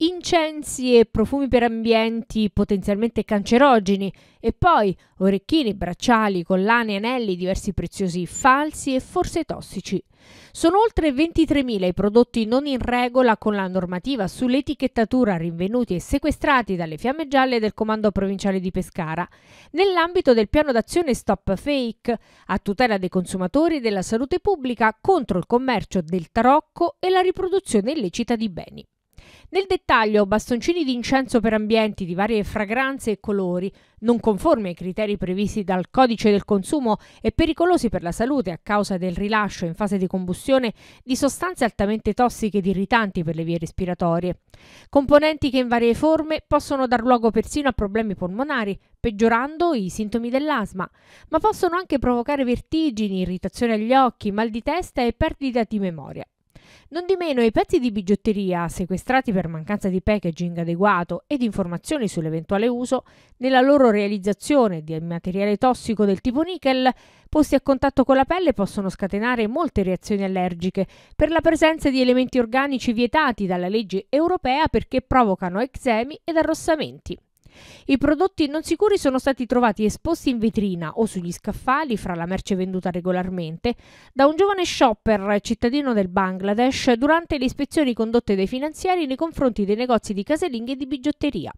incensi e profumi per ambienti potenzialmente cancerogeni e poi orecchini, bracciali, collane, anelli, diversi preziosi falsi e forse tossici. Sono oltre 23.000 i prodotti non in regola con la normativa sull'etichettatura rinvenuti e sequestrati dalle fiamme gialle del Comando Provinciale di Pescara nell'ambito del piano d'azione Stop Fake a tutela dei consumatori e della salute pubblica contro il commercio del tarocco e la riproduzione illecita di beni. Nel dettaglio, bastoncini di incenso per ambienti di varie fragranze e colori, non conformi ai criteri previsti dal codice del consumo e pericolosi per la salute a causa del rilascio in fase di combustione di sostanze altamente tossiche ed irritanti per le vie respiratorie. Componenti che in varie forme possono dar luogo persino a problemi polmonari, peggiorando i sintomi dell'asma, ma possono anche provocare vertigini, irritazione agli occhi, mal di testa e perdita di memoria. Non di meno, i pezzi di bigiotteria sequestrati per mancanza di packaging adeguato e di informazioni sull'eventuale uso, nella loro realizzazione di materiale tossico del tipo nickel, posti a contatto con la pelle possono scatenare molte reazioni allergiche per la presenza di elementi organici vietati dalla legge europea perché provocano eczemi ed arrossamenti. I prodotti non sicuri sono stati trovati esposti in vetrina o sugli scaffali fra la merce venduta regolarmente da un giovane shopper cittadino del Bangladesh durante le ispezioni condotte dai finanziari nei confronti dei negozi di casalinghe e di bigiotteria.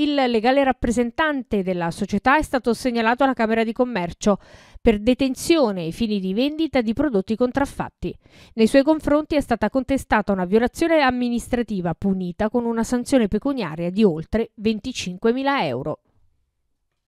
Il legale rappresentante della società è stato segnalato alla Camera di Commercio per detenzione ai fini di vendita di prodotti contraffatti. Nei suoi confronti è stata contestata una violazione amministrativa punita con una sanzione pecuniaria di oltre 25.000 euro.